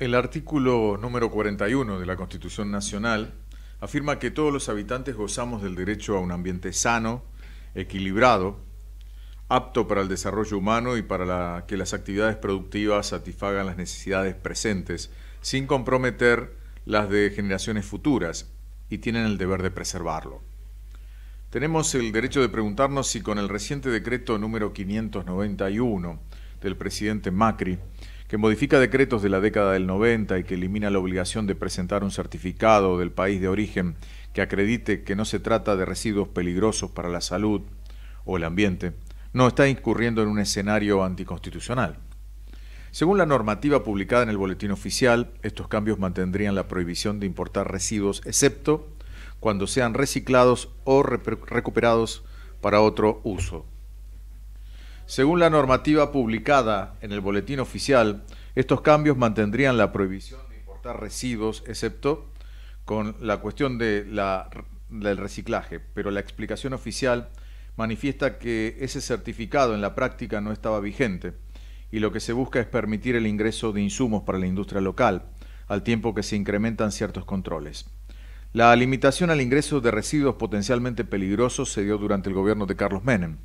El artículo número 41 de la Constitución Nacional afirma que todos los habitantes gozamos del derecho a un ambiente sano, equilibrado, apto para el desarrollo humano y para que las actividades productivas satisfagan las necesidades presentes sin comprometer las de generaciones futuras y tienen el deber de preservarlo. Tenemos el derecho de preguntarnos si con el reciente decreto número 591 del presidente Macri que modifica decretos de la década del 90 y que elimina la obligación de presentar un certificado del país de origen que acredite que no se trata de residuos peligrosos para la salud o el ambiente, no está incurriendo en un escenario anticonstitucional. Según la normativa publicada en el Boletín Oficial, estos cambios mantendrían la prohibición de importar residuos, excepto cuando sean reciclados o recuperados para otro uso. Según la normativa publicada en el Boletín Oficial, estos cambios mantendrían la prohibición de importar residuos, excepto con la cuestión del reciclaje, pero la explicación oficial manifiesta que ese certificado en la práctica no estaba vigente y lo que se busca es permitir el ingreso de insumos para la industria local, al tiempo que se incrementan ciertos controles. La limitación al ingreso de residuos potencialmente peligrosos se dio durante el gobierno de Carlos Menem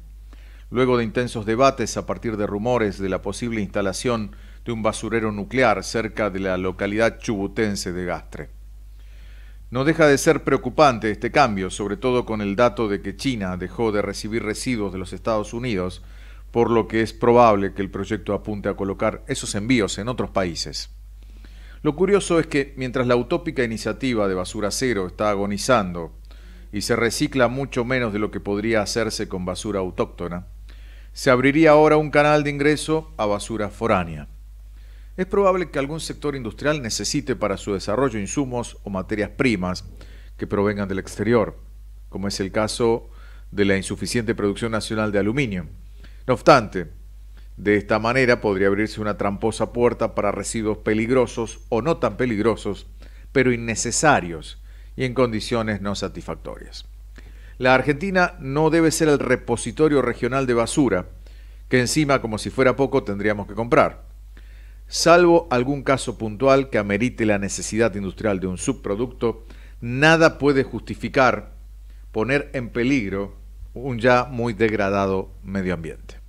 luego de intensos debates a partir de rumores de la posible instalación de un basurero nuclear cerca de la localidad chubutense de Gastre. No deja de ser preocupante este cambio, sobre todo con el dato de que China dejó de recibir residuos de los Estados Unidos, por lo que es probable que el proyecto apunte a colocar esos envíos en otros países. Lo curioso es que mientras la utópica iniciativa de basura cero está agonizando y se recicla mucho menos de lo que podría hacerse con basura autóctona, se abriría ahora un canal de ingreso a basura foránea. Es probable que algún sector industrial necesite para su desarrollo insumos o materias primas que provengan del exterior, como es el caso de la insuficiente producción nacional de aluminio. No obstante, de esta manera podría abrirse una tramposa puerta para residuos peligrosos o no tan peligrosos, pero innecesarios y en condiciones no satisfactorias. La Argentina no debe ser el repositorio regional de basura, que encima, como si fuera poco, tendríamos que comprar. Salvo algún caso puntual que amerite la necesidad industrial de un subproducto, nada puede justificar poner en peligro un ya muy degradado medio ambiente.